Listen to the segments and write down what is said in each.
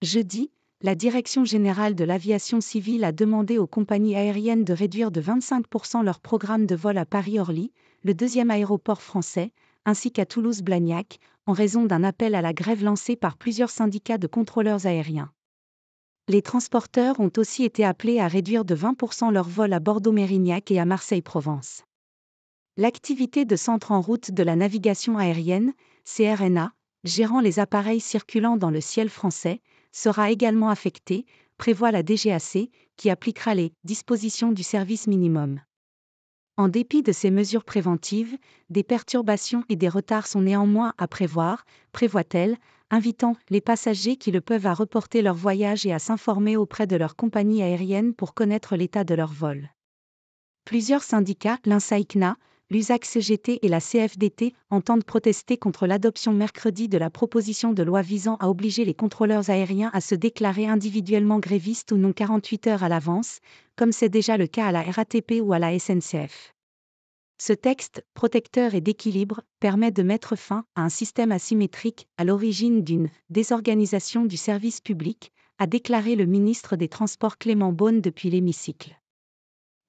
Jeudi, la Direction générale de l'aviation civile a demandé aux compagnies aériennes de réduire de 25% leur programme de vol à Paris-Orly, le deuxième aéroport français, ainsi qu'à Toulouse-Blagnac, en raison d'un appel à la grève lancé par plusieurs syndicats de contrôleurs aériens. Les transporteurs ont aussi été appelés à réduire de 20% leur vol à Bordeaux-Mérignac et à Marseille-Provence. L'activité de Centre en route de la navigation aérienne, CRNA, gérant les appareils circulant dans le ciel français, sera également affectée, prévoit la DGAC, qui appliquera les dispositions du service minimum. En dépit de ces mesures préventives, des perturbations et des retards sont néanmoins à prévoir, prévoit-elle, invitant les passagers qui le peuvent à reporter leur voyage et à s'informer auprès de leur compagnie aérienne pour connaître l'état de leur vol. Plusieurs syndicats, l'INSAICNA, l'USAC CGT et la CFDT entendent protester contre l'adoption mercredi de la proposition de loi visant à obliger les contrôleurs aériens à se déclarer individuellement grévistes ou non 48 heures à l'avance, comme c'est déjà le cas à la RATP ou à la SNCF. Ce texte, protecteur et d'équilibre, permet de mettre fin à un système asymétrique à l'origine d'une désorganisation du service public, a déclaré le ministre des Transports Clément Beaune depuis l'hémicycle.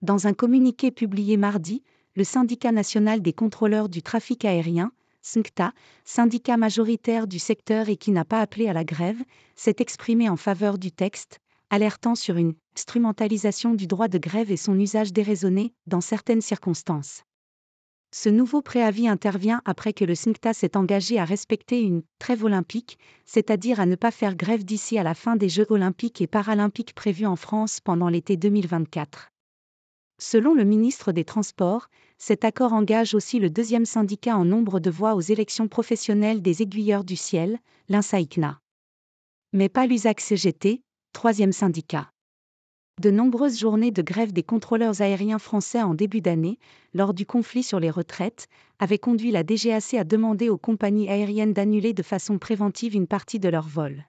Dans un communiqué publié mardi, le syndicat national des contrôleurs du trafic aérien, SNCTA, syndicat majoritaire du secteur et qui n'a pas appelé à la grève, s'est exprimé en faveur du texte, alertant sur une instrumentalisation du droit de grève et son usage déraisonné dans certaines circonstances. Ce nouveau préavis intervient après que le SNCTA s'est engagé à respecter une trêve olympique, c'est-à-dire à ne pas faire grève d'ici à la fin des Jeux olympiques et paralympiques prévus en France pendant l'été 2024. Selon le ministre des Transports, cet accord engage aussi le deuxième syndicat en nombre de voix aux élections professionnelles des aiguilleurs du ciel, l'INSAICNA. Mais pas l'USAC CGT, troisième syndicat. De nombreuses journées de grève des contrôleurs aériens français en début d'année, lors du conflit sur les retraites, avaient conduit la DGAC à demander aux compagnies aériennes d'annuler de façon préventive une partie de leurs vols.